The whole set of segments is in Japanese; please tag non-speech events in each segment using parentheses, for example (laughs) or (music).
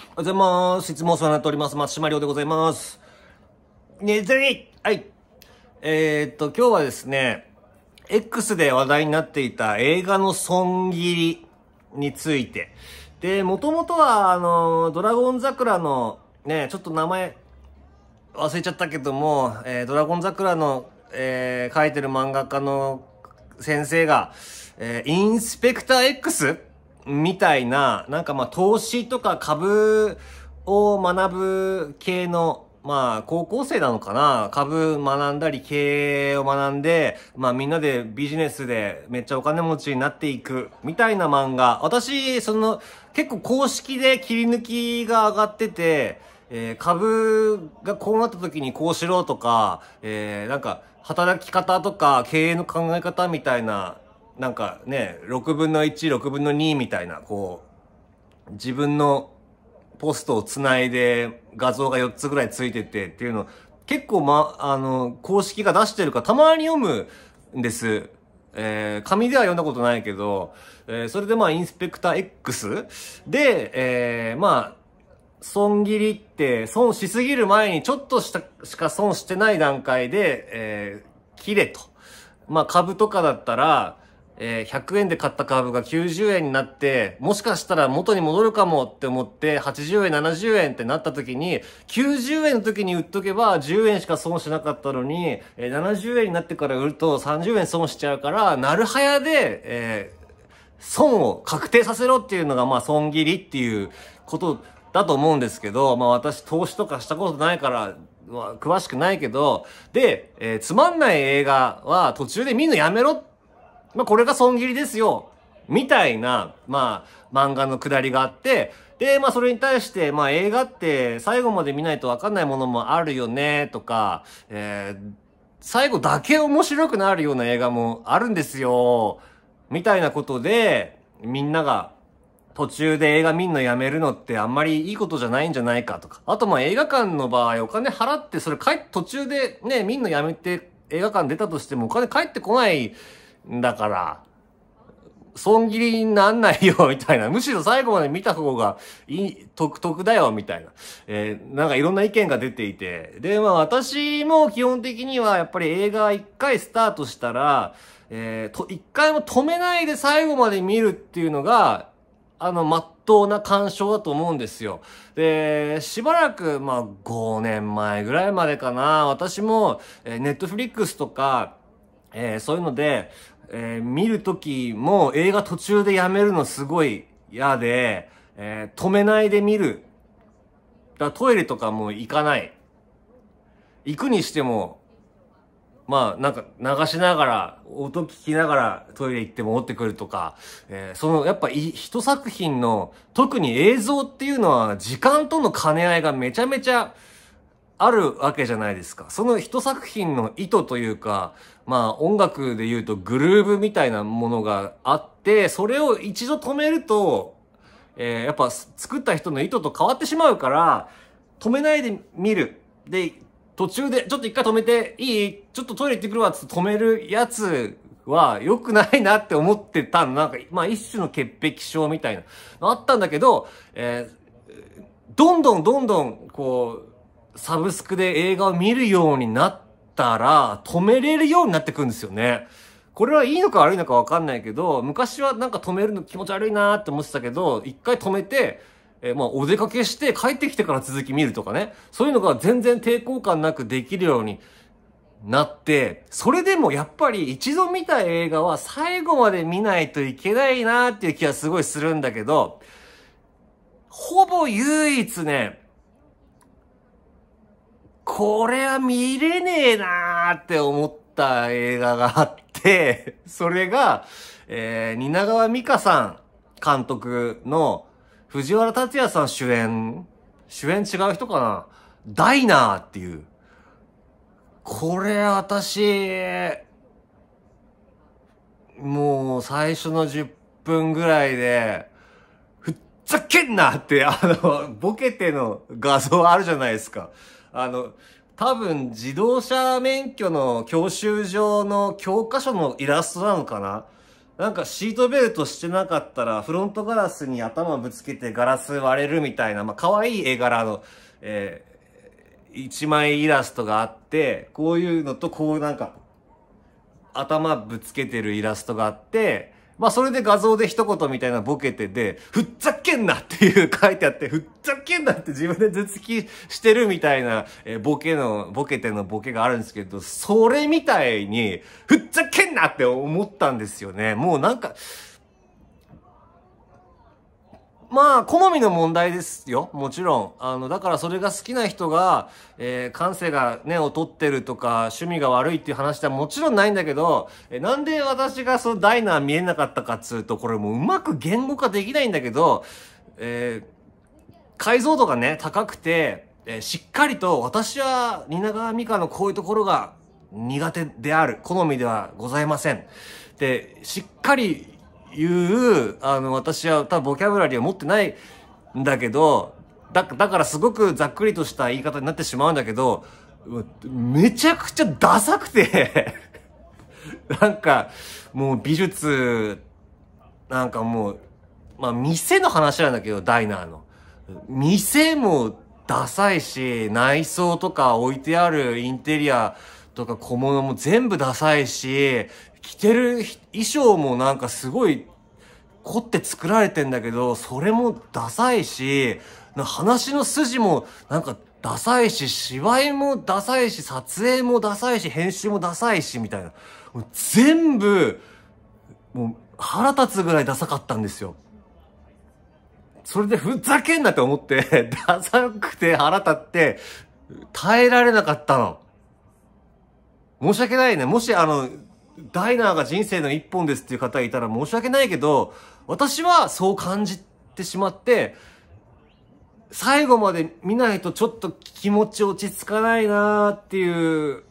おはようございます。いつもお世話になっております。松島亮でございます。ねずりはい。えー、っと、今日はですね、X で話題になっていた映画の損切りについて。で、もともとは、あの、ドラゴン桜の、ね、ちょっと名前忘れちゃったけども、えー、ドラゴン桜の、えー、書いてる漫画家の先生が、えー、インスペクター X? みたいな、なんかまあ投資とか株を学ぶ系の、まあ高校生なのかな株学んだり経営を学んで、まあみんなでビジネスでめっちゃお金持ちになっていくみたいな漫画。私、その結構公式で切り抜きが上がってて、えー、株がこうなった時にこうしろとか、えー、なんか働き方とか経営の考え方みたいななんかね、6分の1、6分の2みたいな、こう、自分のポストをつないで画像が4つぐらいついててっていうの、結構ま、あの、公式が出してるかたまに読むんです。えー、紙では読んだことないけど、えー、それでまあ、インスペクター X で、えー、まあ、損切りって、損しすぎる前にちょっとしたしか損してない段階で、えー、切れと。まあ、株とかだったら、えー、100円で買った株が90円になって、もしかしたら元に戻るかもって思って、80円、70円ってなった時に、90円の時に売っとけば10円しか損しなかったのに、えー、70円になってから売ると30円損しちゃうから、なるはやで、えー、損を確定させろっていうのが、まあ、損切りっていうことだと思うんですけど、まあ私投資とかしたことないから、詳しくないけど、で、えー、つまんない映画は途中で見るのやめろってまあ、これが損切りですよ。みたいな、まあ、漫画のくだりがあって、で、まあ、それに対して、まあ、映画って最後まで見ないとわかんないものもあるよね、とか、えー、最後だけ面白くなるような映画もあるんですよ、みたいなことで、みんなが途中で映画見んのやめるのってあんまりいいことじゃないんじゃないかとか。あとまあ映画館の場合お金払ってそれ帰っ途中でね、見んのやめて映画館出たとしてもお金返ってこないだから、損切りになんないよ、みたいな。むしろ最後まで見た方がいい、得、得だよ、みたいな。えー、なんかいろんな意見が出ていて。で、まあ私も基本的にはやっぱり映画一回スタートしたら、えー、と、一回も止めないで最後まで見るっていうのが、あの、まっとうな鑑賞だと思うんですよ。で、しばらく、まあ5年前ぐらいまでかな、私も、えー、ネットフリックスとか、えー、そういうので、えー、見るときも映画途中でやめるのすごい嫌で、えー、止めないで見る。だトイレとかも行かない。行くにしても、まあなんか流しながら、音聞きながらトイレ行って戻ってくるとか、えー、そのやっぱ一作品の特に映像っていうのは時間との兼ね合いがめちゃめちゃあるわけじゃないですか。その一作品の意図というか、まあ音楽で言うとグルーブみたいなものがあって、それを一度止めると、えー、やっぱ作った人の意図と変わってしまうから、止めないで見る。で、途中で、ちょっと一回止めて、いいちょっとトイレ行ってくるわって止めるやつは良くないなって思ってたの。なんか、まあ一種の潔癖症みたいなのあったんだけど、えー、どんどんどんどん、こう、サブスクで映画を見るようになったら、止めれるようになってくるんですよね。これはいいのか悪いのかわかんないけど、昔はなんか止めるの気持ち悪いなーって思ってたけど、一回止めて、えー、まあ、お出かけして帰ってきてから続き見るとかね。そういうのが全然抵抗感なくできるようになって、それでもやっぱり一度見た映画は最後まで見ないといけないなーっていう気はすごいするんだけど、ほぼ唯一ね、これは見れねえなーって思った映画があって、(laughs) それが、えー、蜷川美香さん監督の藤原達也さん主演、主演違う人かなダイナーっていう。これ私、もう最初の10分ぐらいで、ふっゃけんなって、あの、ボケての画像あるじゃないですか。あの、多分自動車免許の教習所の教科書のイラストなのかななんかシートベルトしてなかったらフロントガラスに頭ぶつけてガラス割れるみたいな、まあ、可愛い絵柄の、えー、一枚イラストがあって、こういうのとこうなんか頭ぶつけてるイラストがあって、まあそれで画像で一言みたいなボケてで、ふっざけんなっていう書いてあって、ふっざけんなって自分で頭突きしてるみたいな、えボケの、ボケてのボケがあるんですけど、それみたいに、ふっざけんなって思ったんですよね。もうなんか、まあ、好みの問題ですよ。もちろん。あの、だからそれが好きな人が、えー、感性がね、劣ってるとか、趣味が悪いっていう話ではもちろんないんだけど、えー、なんで私がそのダイナー見えなかったかっつうと、これもううまく言語化できないんだけど、えー、解像度がね、高くて、えー、しっかりと私は蜷川美香のこういうところが苦手である。好みではございません。で、しっかりいうあの私は多分ボキャブラリーは持ってないんだけどだだからすごくざっくりとした言い方になってしまうんだけどめちゃくちゃダサくて (laughs) なんかもう美術なんかもうまあ店の話なんだけどダイナーの店もダサいし内装とか置いてあるインテリアとか小物も全部ダサいし、着てる衣装もなんかすごい凝って作られてんだけど、それもダサいし、話の筋もなんかダサいし、芝居もダサいし、撮影もダサいし、編集もダサいし、みたいな。もう全部、もう腹立つぐらいダサかったんですよ。それでふざけんなって思って、(laughs) ダサくて腹立って、耐えられなかったの。申し訳ないね。もしあの、ダイナーが人生の一本ですっていう方がいたら申し訳ないけど、私はそう感じてしまって、最後まで見ないとちょっと気持ち落ち着かないなーっていう、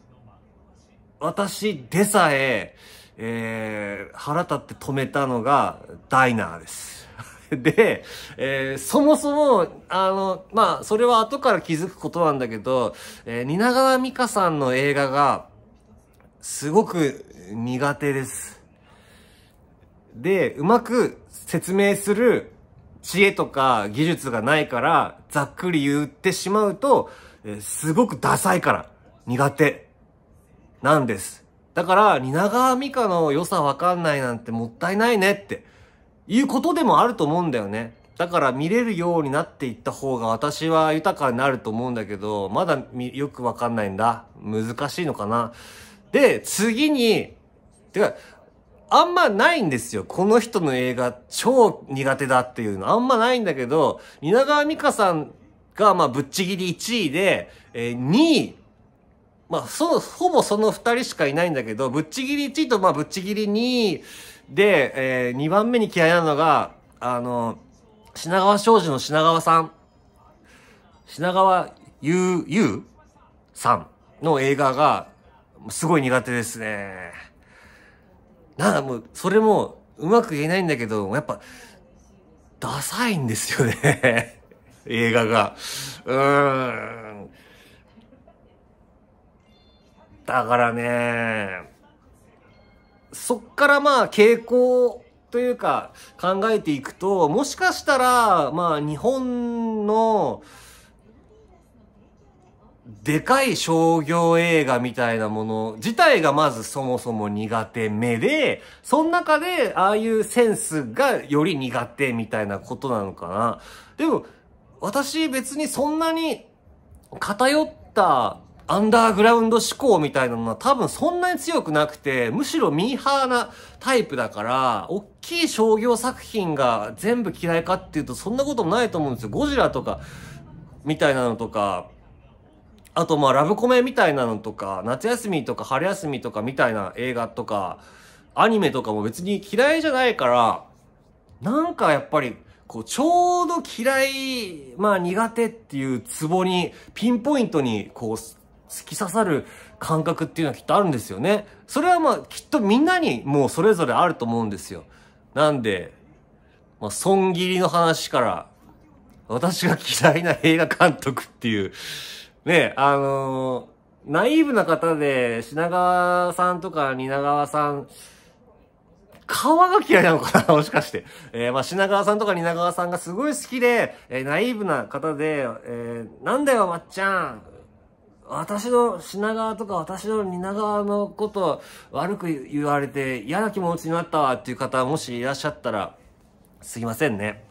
私でさえ、えー、腹立って止めたのがダイナーです。(laughs) で、えー、そもそも、あの、まあ、それは後から気づくことなんだけど、えー、蜷川美香さんの映画が、すごく苦手です。で、うまく説明する知恵とか技術がないから、ざっくり言ってしまうと、すごくダサいから苦手なんです。だから、蜷川美香の良さわかんないなんてもったいないねっていうことでもあると思うんだよね。だから見れるようになっていった方が私は豊かになると思うんだけど、まだよくわかんないんだ。難しいのかな。で、次に、てか、あんまないんですよ。この人の映画超苦手だっていうの。あんまないんだけど、蜷川美香さんが、まあ、ぶっちぎり1位で、えー、2位、まあ、その、ほぼその2人しかいないんだけど、ぶっちぎり1位と、まあ、ぶっちぎり2位で、えー、2番目に嫌いなのが、あの、品川庄司の品川さん。品川ゆう、ゆうさんの映画が、すごい苦手ですね。なあ、もう、それもうまく言えないんだけど、やっぱ、ダサいんですよね。(laughs) 映画が。うーん。だからね、そっからまあ傾向というか考えていくと、もしかしたら、まあ日本の、でかい商業映画みたいなもの自体がまずそもそも苦手目で、その中でああいうセンスがより苦手みたいなことなのかな。でも、私別にそんなに偏ったアンダーグラウンド思考みたいなのは多分そんなに強くなくて、むしろミーハーなタイプだから、おっきい商業作品が全部嫌いかっていうとそんなこともないと思うんですよ。ゴジラとか、みたいなのとか、あとまあラブコメみたいなのとか、夏休みとか春休みとかみたいな映画とか、アニメとかも別に嫌いじゃないから、なんかやっぱり、こう、ちょうど嫌い、まあ苦手っていうツボに、ピンポイントに、こう、突き刺さる感覚っていうのはきっとあるんですよね。それはまあきっとみんなにもうそれぞれあると思うんですよ。なんで、まあ損切りの話から、私が嫌いな映画監督っていう、ね、あのー、ナイーブな方で、品川さんとか蜷川さん、川が嫌いなのかな (laughs) もしかして。えー、まあ、品川さんとか蜷川さんがすごい好きで、えー、ナイーブな方で、えー、なんだよ、まっちゃん。私の品川とか私の蜷川のこと悪く言われて嫌な気持ちになったわっていう方もしいらっしゃったらすいませんね。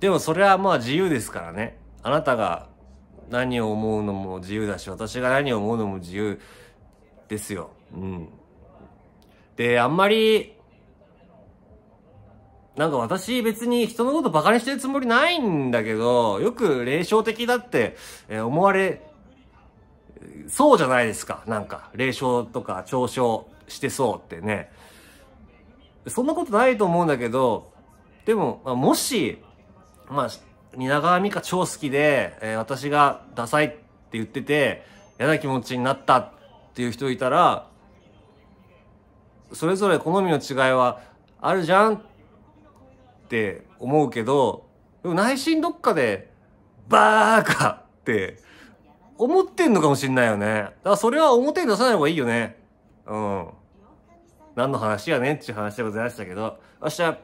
でもそれはまあ自由ですからね。あなたが何を思うのも自由だし、私が何を思うのも自由ですよ。うん。で、あんまり、なんか私別に人のことバカにしてるつもりないんだけど、よく霊障的だって、え思われ、そうじゃないですか。なんか、霊障とか嘲笑してそうってね。そんなことないと思うんだけど、でも、まもし、まあ、蜷川美香超好きで、えー、私がダサいって言ってて、嫌な気持ちになったっていう人いたら、それぞれ好みの違いはあるじゃんって思うけど、でも内心どっかで、バーカって思ってんのかもしんないよね。だからそれは表に出さない方がいいよね。うん。何の話やねんっていう話でございましたけど、明日、